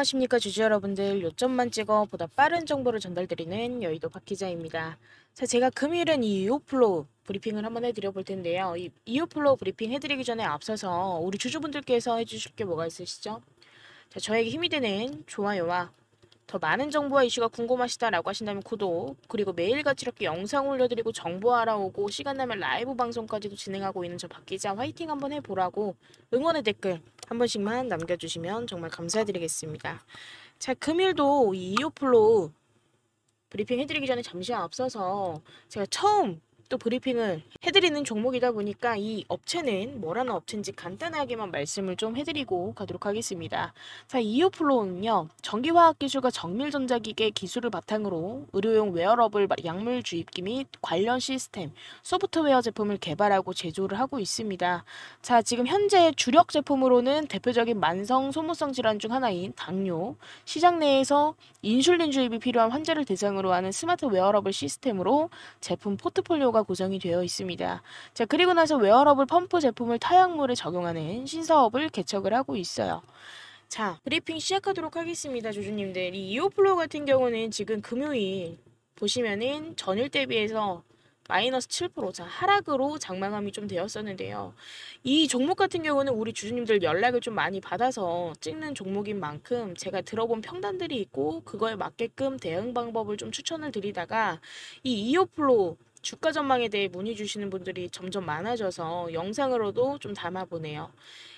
안녕하십니까 주주 여러분들 요점만 찍어 보다 빠른 정보를 전달드리는 여의도 박기자입니다. 자 제가 금일은 이 이오플로우 브리핑을 한번 해드려 볼 텐데요. 이 이오플로우 브리핑 해드리기 전에 앞서서 우리 주주분들께서 해주실 게 뭐가 있으시죠? 자 저에게 힘이 되는 좋아요와 더 많은 정보와 이슈가 궁금하시다라고 하신다면 구독, 그리고 매일같이 이렇게 영상 올려드리고 정보 알아오고 시간 나면 라이브 방송까지도 진행하고 있는 저 박기자 화이팅 한번 해보라고 응원의 댓글 한 번씩만 남겨주시면 정말 감사드리겠습니다. 자, 금일도 이 이오플로 브리핑 해드리기 전에 잠시 앞서서 제가 처음 또 브리핑을 해드리는 종목이다 보니까 이 업체는 뭐라는 업체인지 간단하게만 말씀을 좀 해드리고 가도록 하겠습니다. 자, 이오플로는요. 전기화학 기술과 정밀전자기계 기술을 바탕으로 의료용 웨어러블 약물 주입기 및 관련 시스템, 소프트웨어 제품을 개발하고 제조를 하고 있습니다. 자, 지금 현재 주력 제품으로는 대표적인 만성 소모성 질환 중 하나인 당뇨, 시장 내에서 인슐린 주입이 필요한 환자를 대상으로 하는 스마트 웨어러블 시스템으로 제품 포트폴리오가 펌프가 구성이 되어 있습니다. 자, 그리고 나서 웨어러블 펌프 제품을 타약물에 적용하는 신사업을 개척을 하고 있어요. 자, 브리핑 시작하도록 하겠습니다, 조주님들. 이 이오플로 같은 경우는 지금 금요일 보시면은 전일 대비해서 마이너스 7% 자, 하락으로 장마감이 좀 되었었는데요. 이 종목 같은 경우는 우리 주주님들 연락을 좀 많이 받아서 찍는 종목인 만큼 제가 들어본 평단들이 있고 그거에 맞게끔 대응 방법을 좀 추천을 드리다가 이 이오플로 주가 전망에 대해 문의 주시는 분들이 점점 많아져서 영상으로도 좀 담아보네요.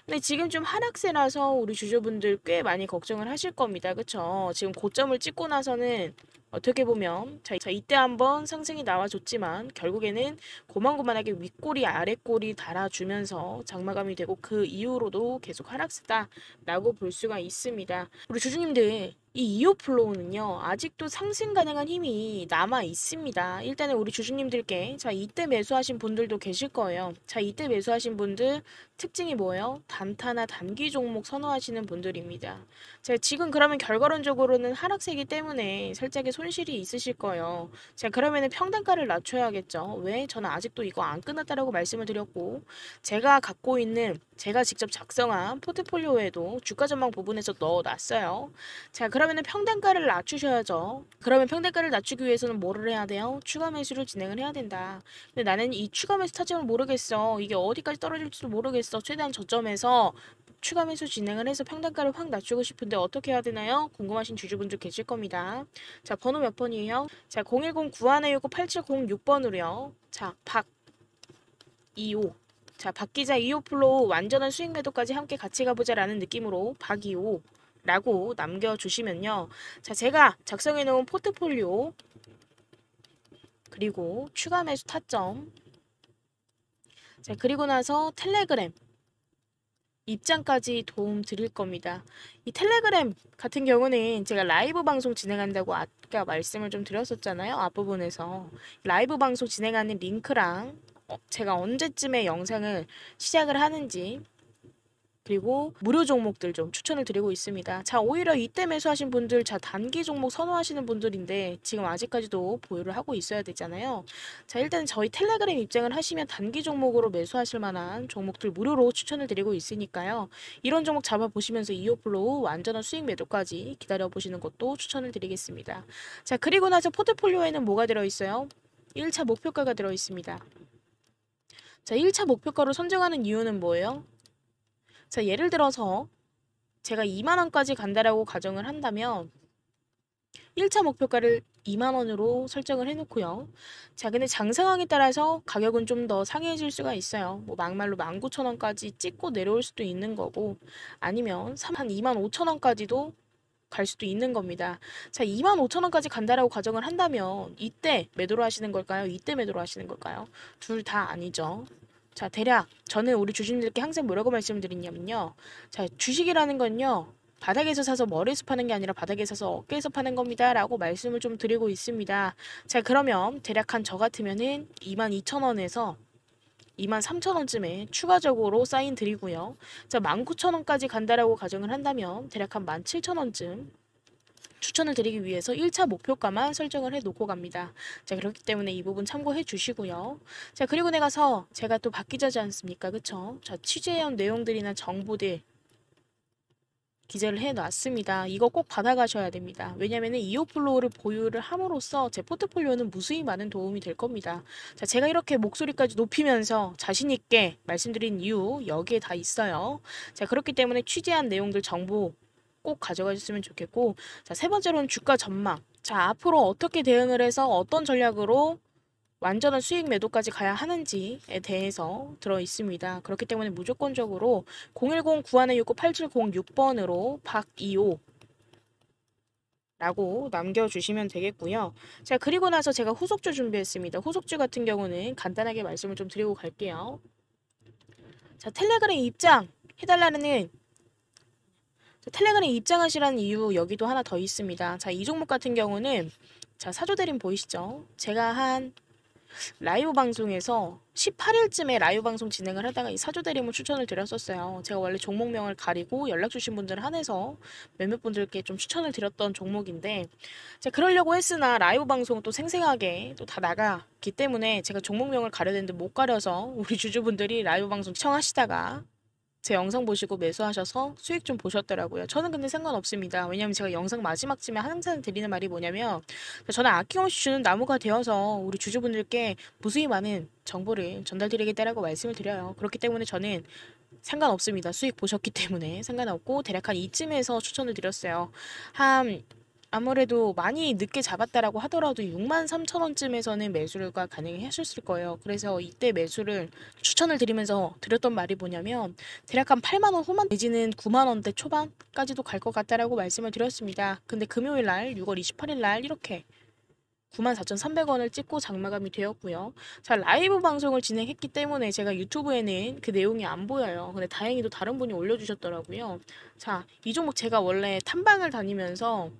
근데 지금 좀 하락세라서 우리 주주분들 꽤 많이 걱정을 하실 겁니다. 그쵸? 지금 고점을 찍고 나서는 어떻게 보면 자, 이때 한번 상승이 나와줬지만 결국에는 고만고만하게 윗꼬리 아랫꼬리 달아주면서 장마감이 되고 그 이후로도 계속 하락세다 라고 볼 수가 있습니다. 우리 주주님들 이 이오플로우는요, 아직도 상승 가능한 힘이 남아 있습니다. 일단은 우리 주주님들께, 자, 이때 매수하신 분들도 계실 거예요. 자, 이때 매수하신 분들, 특징이 뭐예요? 단타나 단기 종목 선호하시는 분들입니다. 제가 지금 그러면 결과론적으로는 하락세기 때문에 살짝의 손실이 있으실 거예요. 제가 그러면 평단가를 낮춰야겠죠. 왜? 저는 아직도 이거 안 끝났다라고 말씀을 드렸고 제가 갖고 있는 제가 직접 작성한 포트폴리오에도 주가 전망 부분에서 넣어놨어요. 자그러면 평단가를 낮추셔야죠. 그러면 평단가를 낮추기 위해서는 뭐를 해야 돼요? 추가 매수를 진행을 해야 된다. 근데 나는 이 추가 매수 타점을 모르겠어. 이게 어디까지 떨어질지도 모르겠어. 있어 최대한 저점에서 추가 매수 진행을 해서 평단가를 확 낮추고 싶은데 어떻게 해야 되나요? 궁금하신 주주분들 계실 겁니다. 자, 번호 몇 번이에요? 자, 010-9169-8706번으로요. 자, 박, 25. 자, 박 기자 2호 플로우 완전한 수익 매도까지 함께 같이 가보자 라는 느낌으로 박 2호 라고 남겨주시면요. 자, 제가 작성해놓은 포트폴리오 그리고 추가 매수 타점 자, 네, 음. 그리고 나서 텔레그램 입장까지 도움 드릴 겁니다. 이 텔레그램 같은 경우는 제가 라이브 방송 진행한다고 아까 말씀을 좀 드렸었잖아요. 앞부분에서 라이브 방송 진행하는 링크랑 어, 제가 언제쯤에 영상을 시작을 하는지 그리고 무료 종목들 좀 추천을 드리고 있습니다. 자 오히려 이때 매수하신 분들 자 단기 종목 선호하시는 분들인데 지금 아직까지도 보유를 하고 있어야 되잖아요. 자 일단 저희 텔레그램 입장을 하시면 단기 종목으로 매수하실 만한 종목들 무료로 추천을 드리고 있으니까요. 이런 종목 잡아보시면서 이오플로우 완전한 수익 매도까지 기다려보시는 것도 추천을 드리겠습니다. 자 그리고 나서 포트폴리오에는 뭐가 들어있어요? 1차 목표가가 들어있습니다. 자, 1차 목표가로 선정하는 이유는 뭐예요? 자, 예를 들어서 제가 2만 원까지 간다라고 가정을 한다면 1차 목표가를 2만 원으로 설정을 해놓고요. 자, 근데 장 상황에 따라서 가격은 좀 더 상해질 수가 있어요. 뭐 막말로 19,000원까지 찍고 내려올 수도 있는 거고, 아니면 한2 5 0 0원까지도갈 수도 있는 겁니다. 자, 2 5 0 0원까지 간다라고 가정을 한다면 이때 매도를 하시는 걸까요? 이때 매도를 하시는 걸까요? 둘 다 아니죠. 자, 대략 저는 우리 주주님들께 항상 뭐라고 말씀드리냐면요. 자, 주식이라는 건요. 바닥에서 사서 머리에서 파는 게 아니라 바닥에서 사서 어깨에서 파는 겁니다. 라고 말씀을 좀 드리고 있습니다. 자, 그러면 대략 한 저 같으면은 22,000원에서 23,000원쯤에 추가적으로 사인 드리고요. 자, 19,000원까지 간다라고 가정을 한다면 대략 한 17,000원쯤 추천을 드리기 위해서 1차 목표가만 설정을 해 놓고 갑니다. 자, 그렇기 때문에 이 부분 참고해 주시고요. 자, 그리고 내가서 제가 또 바뀌자지 않습니까? 그쵸? 자, 취재한 내용들이나 정보들 기재를 해놨습니다. 이거 꼭 받아가셔야 됩니다. 왜냐하면 이오플로우를 보유를 함으로써 제 포트폴리오는 무수히 많은 도움이 될 겁니다. 자, 제가 이렇게 목소리까지 높이면서 자신 있게 말씀드린 이유 여기에 다 있어요. 자, 그렇기 때문에 취재한 내용들 정보 꼭 가져가셨으면 좋겠고 자, 세 번째로는 주가 전망. 자, 앞으로 어떻게 대응을 해서 어떤 전략으로 완전한 수익 매도까지 가야 하는지에 대해서 들어 있습니다. 그렇기 때문에 무조건적으로 010 9 1는6 9 8706번으로 박2호 라고 남겨주시면 되겠고요. 자, 그리고 나서 제가 후속주 준비했습니다. 후속주 같은 경우는 간단하게 말씀을 좀 드리고 갈게요. 자, 텔레그램 입장 해달라는 텔레그램 입장하시라는 이유 여기도 하나 더 있습니다. 자, 이 종목 같은 경우는 자, 사조 대림 보이시죠? 제가 한 라이브 방송에서 18일쯤에 라이브 방송 진행을 하다가 이 사조 대림을 추천을 드렸었어요. 제가 원래 종목명을 가리고 연락 주신 분들 한해서 몇몇 분들께 좀 추천을 드렸던 종목인데 자 그러려고 했으나 라이브 방송 은또 생생하게 또 다 나가기 때문에 제가 종목명을 가려야 되는데 못 가려서 우리 주주분들이 라이브 방송 청하시다가 제 영상 보시고 매수하셔서 수익 좀 보셨더라고요. 저는 근데 상관없습니다. 왜냐면 제가 영상 마지막쯤에 항상 드리는 말이 뭐냐면 저는 아낌없이 주는 나무가 되어서 우리 주주분들께 무수히 많은 정보를 전달드리겠다라고 말씀을 드려요. 그렇기 때문에 저는 상관없습니다. 수익 보셨기 때문에 상관없고 대략 한 이쯤에서 추천을 드렸어요. 한 아무래도 많이 늦게 잡았다라고 하더라도 6만 3천 원쯤에서는 매수가 가능하셨을 거예요. 그래서 이때 매수를 추천을 드리면서 드렸던 말이 뭐냐면 대략 한 8만 원 후반 내지는 9만 원대 초반까지도 갈 것 같다라고 말씀을 드렸습니다. 근데 금요일 날 6월 28일 날 이렇게 94,300원을 찍고 장마감이 되었고요. 자, 라이브 방송을 진행했기 때문에 제가 유튜브에는 그 내용이 안 보여요. 근데 다행히도 다른 분이 올려주셨더라고요. 자, 이 종목 제가 원래 탐방을 다니면서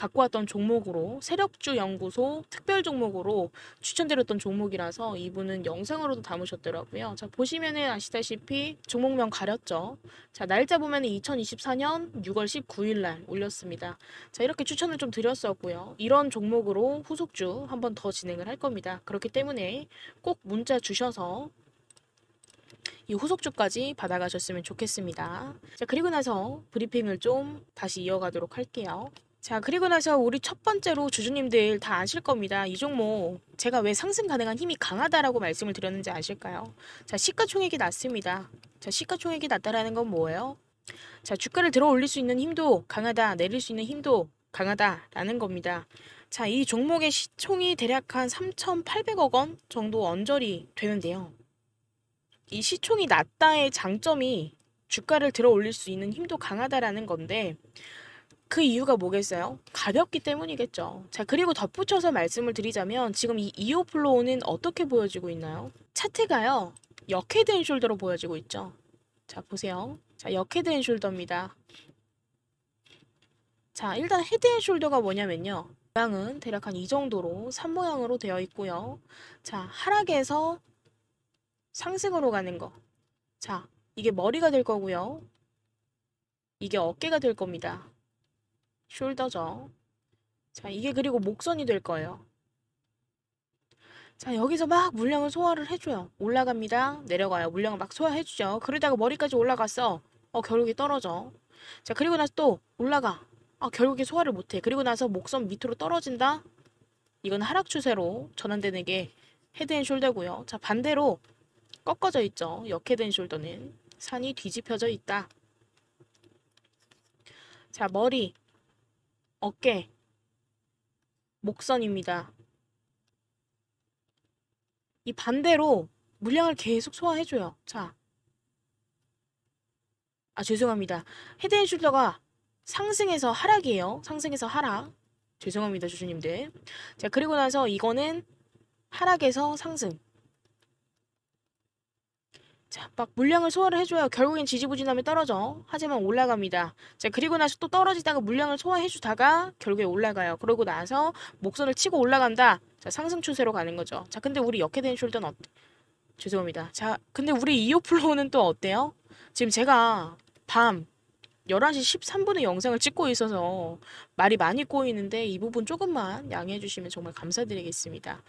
바꿔왔던 종목으로 세력주 연구소 특별 종목으로 추천드렸던 종목이라서 이분은 영상으로도 담으셨더라고요. 자 보시면은 아시다시피 종목명 가렸죠. 자 날짜 보면은 2024년 6월 19일 날 올렸습니다. 자 이렇게 추천을 좀 드렸었고요. 이런 종목으로 후속주 한번 더 진행을 할 겁니다. 그렇기 때문에 꼭 문자 주셔서 이 후속주까지 받아가셨으면 좋겠습니다. 자, 그리고 나서 브리핑을 좀 다시 이어가도록 할게요. 자, 그리고 나서 우리 첫 번째로 주주님들 다 아실 겁니다. 이 종목 제가 왜 상승 가능한 힘이 강하다라고 말씀을 드렸는지 아실까요? 자, 시가총액이 낮습니다. 자, 시가총액이 낮다라는 건 뭐예요? 자, 주가를 들어 올릴 수 있는 힘도 강하다, 내릴 수 있는 힘도 강하다라는 겁니다. 자, 이 종목의 시총이 대략 한 3,800억 원 정도 언저리 되는데요. 이 시총이 낮다의 장점이 주가를 들어 올릴 수 있는 힘도 강하다라는 건데 그 이유가 뭐겠어요? 가볍기 때문이겠죠. 자, 그리고 덧붙여서 말씀을 드리자면 지금 이 이오플로우는 어떻게 보여지고 있나요? 차트가요. 역헤드 앤 숄더로 보여지고 있죠. 자, 보세요. 자, 역헤드 앤 숄더입니다. 자, 일단 헤드 앤 숄더가 뭐냐면요. 모양은 대략 한 이 정도로 산 모양으로 되어 있고요. 자, 하락에서 상승으로 가는 거. 자, 이게 머리가 될 거고요. 이게 어깨가 될 겁니다. 숄더죠. 자, 이게 그리고 목선이 될 거예요. 자, 여기서 막 물량을 소화를 해줘요. 올라갑니다. 내려가요. 물량을 막 소화해주죠. 그러다가 머리까지 올라갔어. 어, 결국에 떨어져. 자, 그리고 나서 또 올라가. 아, 결국에 소화를 못해. 그리고 나서 목선 밑으로 떨어진다. 이건 하락 추세로 전환되는 게 헤드앤 숄더고요. 자, 반대로 꺾어져 있죠. 역헤드앤 숄더는 산이 뒤집혀져 있다. 자, 머리, 어깨, 목선입니다. 이 반대로 물량을 계속 소화해줘요. 자. 아, 죄송합니다. 헤드 앤 숄더가 상승에서 하락이에요. 상승에서 하락. 죄송합니다, 주주님들. 자, 그리고 나서 이거는 하락에서 상승. 자, 막 물량을 소화를 해줘요. 결국엔 지지부진함에 떨어져. 하지만 올라갑니다. 자, 그리고 나서 또 떨어지다가 물량을 소화해주다가 결국에 올라가요. 그러고 나서 목선을 치고 올라간다. 자, 상승 추세로 가는 거죠. 자, 근데 우리 역회된 숄더는 어때? 죄송합니다. 자, 근데 우리 이오플로우는 또 어때요? 지금 제가 밤 11시 13분에 영상을 찍고 있어서 말이 많이 꼬이는데 이 부분 조금만 양해해 주시면 정말 감사드리겠습니다.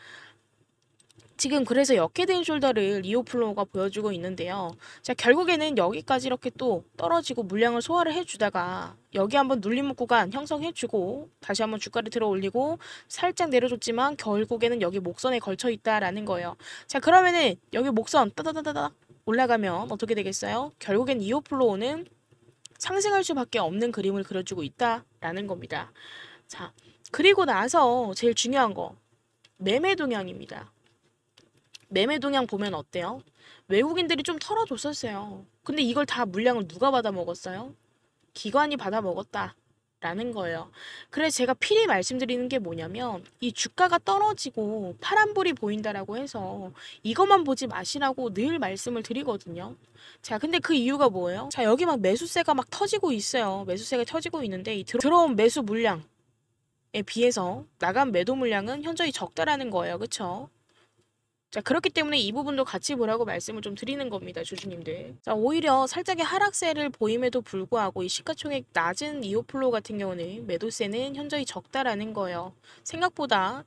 지금 그래서 역헤된 숄더를 리오플로우가 보여주고 있는데요. 자 결국에는 여기까지 이렇게 또 떨어지고 물량을 소화를 해주다가 여기 한번 눌림 구간 형성해주고 다시 한번 주가를 들어올리고 살짝 내려줬지만 결국에는 여기 목선에 걸쳐있다라는 거예요. 자 그러면은 여기 목선 따다다다닥 올라가면 어떻게 되겠어요? 결국엔 리오플로우는 상승할 수밖에 없는 그림을 그려주고 있다라는 겁니다. 자 그리고 나서 제일 중요한 거 매매 동향입니다. 매매 동향 보면 어때요? 외국인들이 좀 털어줬었어요. 근데 이걸 다 물량을 누가 받아 먹었어요? 기관이 받아 먹었다. 라는 거예요. 그래서 제가 필히 말씀드리는 게 뭐냐면 이 주가가 떨어지고 파란불이 보인다라고 해서 이것만 보지 마시라고 늘 말씀을 드리거든요. 자, 근데 그 이유가 뭐예요? 자, 여기 막 매수세가 막 터지고 있어요. 매수세가 터지고 있는데 이 들어온 매수 물량에 비해서 나간 매도 물량은 현저히 적다라는 거예요. 그렇죠? 자, 그렇기 때문에 이 부분도 같이 보라고 말씀을 좀 드리는 겁니다, 주주님들. 자, 오히려 살짝의 하락세를 보임에도 불구하고 이 시가총액 낮은 이오플로 같은 경우는 매도세는 현저히 적다라는 거예요. 생각보다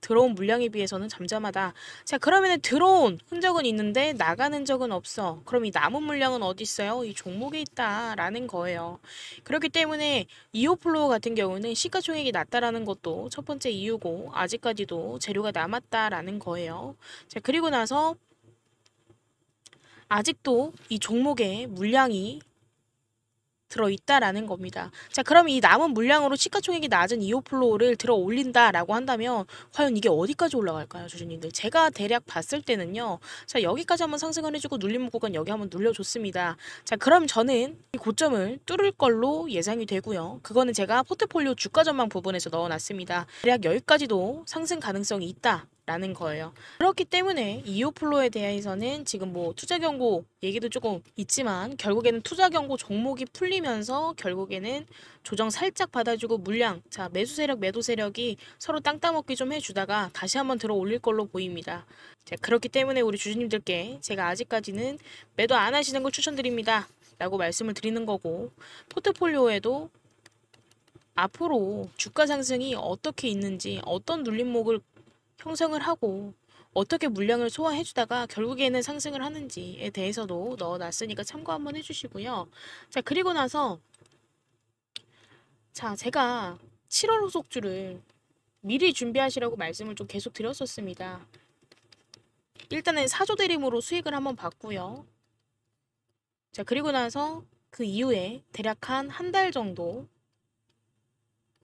들어온 물량에 비해서는 잠잠하다. 자 그러면 들어온 흔적은 있는데 나가는적은 없어. 그럼 이 남은 물량은 어디 있어요? 이 종목에 있다라는 거예요. 그렇기 때문에 이오플로우 같은 경우는 시가총액이 낮다라는 것도 첫 번째 이유고 아직까지도 재료가 남았다라는 거예요. 자 그리고 나서 아직도 이종목에 물량이 들어있다라는 겁니다. 자, 그럼 이 남은 물량으로 시가총액이 낮은 이오플로우를 들어 올린다라고 한다면 과연 이게 어디까지 올라갈까요, 주주님들? 제가 대략 봤을 때는요. 자, 여기까지 한번 상승을 해주고 눌림 구간 여기 한번 눌려줬습니다. 자, 그럼 저는 이 고점을 뚫을 걸로 예상이 되고요. 그거는 제가 포트폴리오 주가 전망 부분에서 넣어놨습니다. 대략 여기까지도 상승 가능성이 있다. 라는 거예요. 그렇기 때문에 이오플로에 대해서는 지금 뭐 투자 경고 얘기도 조금 있지만 결국에는 투자 경고 종목이 풀리면서 결국에는 조정 살짝 받아주고 물량 자 매수 세력 매도 세력이 서로 땅 따먹기 좀 해주다가 다시 한번 들어 올릴 걸로 보입니다. 자 그렇기 때문에 우리 주주님들께 제가 아직까지는 매도 안 하시는 걸 추천드립니다. 라고 말씀을 드리는 거고 포트폴리오에도 앞으로 주가 상승이 어떻게 있는지 어떤 눌림목을 형성을 하고 어떻게 물량을 소화해주다가 결국에는 상승을 하는지에 대해서도 넣어놨으니까 참고 한번 해주시고요. 자 그리고 나서 자 제가 7월 호속주를 미리 준비하시라고 말씀을 좀 계속 드렸었습니다. 일단은 사조 대림으로 수익을 한번 봤고요. 자 그리고 나서 그 이후에 대략 한 한 달 정도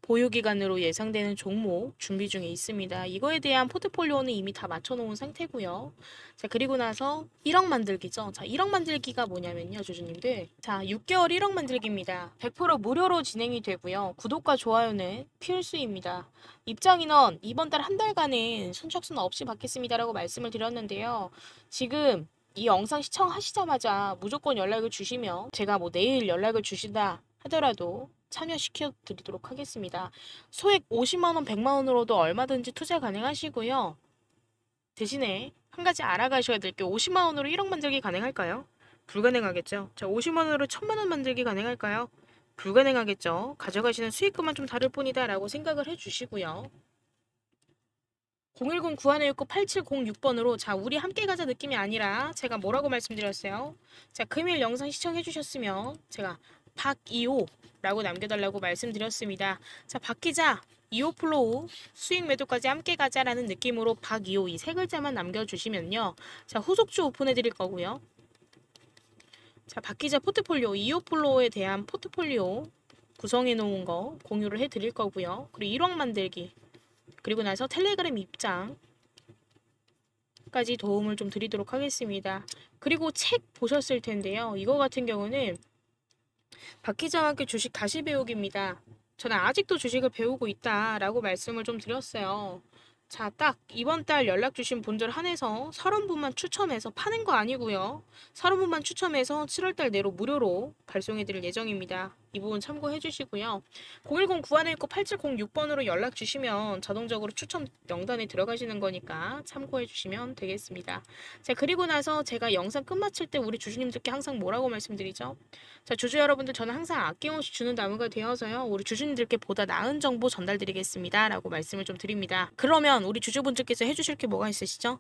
보유기간으로 예상되는 종목 준비 중에 있습니다. 이거에 대한 포트폴리오는 이미 다 맞춰놓은 상태고요. 자 그리고 나서 1억 만들기죠. 자 1억 만들기가 뭐냐면요 주주님들. 자 6개월 1억 만들기입니다. 100% 무료로 진행이 되고요. 구독과 좋아요는 필수입니다. 입장 인원 이번 달 한 달간은 선착순 없이 받겠습니다라고 말씀을 드렸는데요. 지금 이 영상 시청하시자마자 무조건 연락을 주시면 제가 뭐 내일 연락을 주신다 하더라도 참여시켜 드리도록 하겠습니다. 소액 50만원, 100만원으로도 얼마든지 투자 가능하시고요. 대신에 한 가지 알아가셔야 될 게 50만원으로 1억 만들기 가능할까요? 불가능하겠죠. 자, 50만원으로 1000만원 만들기 가능할까요? 불가능하겠죠. 가져가시는 수익금만 좀 다를 뿐이다 라고 생각을 해주시고요. 010-9169-8706번으로 자 우리 함께 가자 느낌이 아니라 제가 뭐라고 말씀드렸어요? 자 금일 영상 시청해주셨으면 제가 박이호 라고 남겨달라고 말씀드렸습니다. 자, 박기자, 2호 플로우, 수익 매도까지 함께 가자라는 느낌으로 박 2호 이세 글자만 남겨주시면요. 자, 후속주 오픈해드릴 거고요. 자, 박기자 포트폴리오, 2호 플로우에 대한 포트폴리오 구성해 놓은 거 공유를 해드릴 거고요. 그리고 1억 만들기, 그리고 나서 텔레그램 입장, 까지 도움을 좀 드리도록 하겠습니다. 그리고 책 보셨을 텐데요. 이거 같은 경우는 박희자와 함께 주식 다시 배우기입니다. 저는 아직도 주식을 배우고 있다라고 말씀을 좀 드렸어요. 자, 딱 이번 달 연락 주신 분들 한해서 30분만 추첨해서 파는 거 아니고요. 30분만 추첨해서 7월 달 내로 무료로 발송해 드릴 예정입니다. 이 부분 참고해 주시고요. 010 9119 8706번으로 연락 주시면 자동적으로 추첨 명단에 들어가시는 거니까 참고해 주시면 되겠습니다. 자, 그리고 나서 제가 영상 끝마칠 때 우리 주주님들께 항상 뭐라고 말씀드리죠? 자, 주주 여러분들 저는 항상 아낌없이 주는 나무가 되어서요. 우리 주주님들께 보다 나은 정보 전달드리겠습니다. 라고 말씀을 좀 드립니다. 그러면 우리 주주분들께서 해주실 게 뭐가 있으시죠?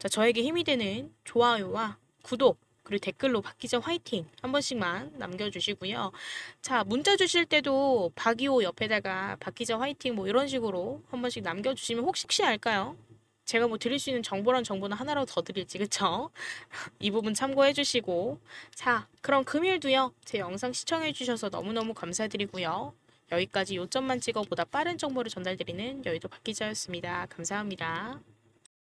자, 저에게 힘이 되는 좋아요와 구독, 그리고 댓글로 박기자 화이팅 한 번씩만 남겨주시고요. 자 문자 주실 때도 박이호 옆에다가 박기자 화이팅 뭐 이런 식으로 한 번씩 남겨주시면 혹시 혹시 알까요? 제가 뭐 드릴 수 있는 정보란 정보는 하나라도 더 드릴지 그쵸? 이 부분 참고해 주시고 자 그럼 금일도요 제 영상 시청해 주셔서 너무너무 감사드리고요. 여기까지 요점만 찍어보다 빠른 정보를 전달드리는 여의도 박기자였습니다. 감사합니다.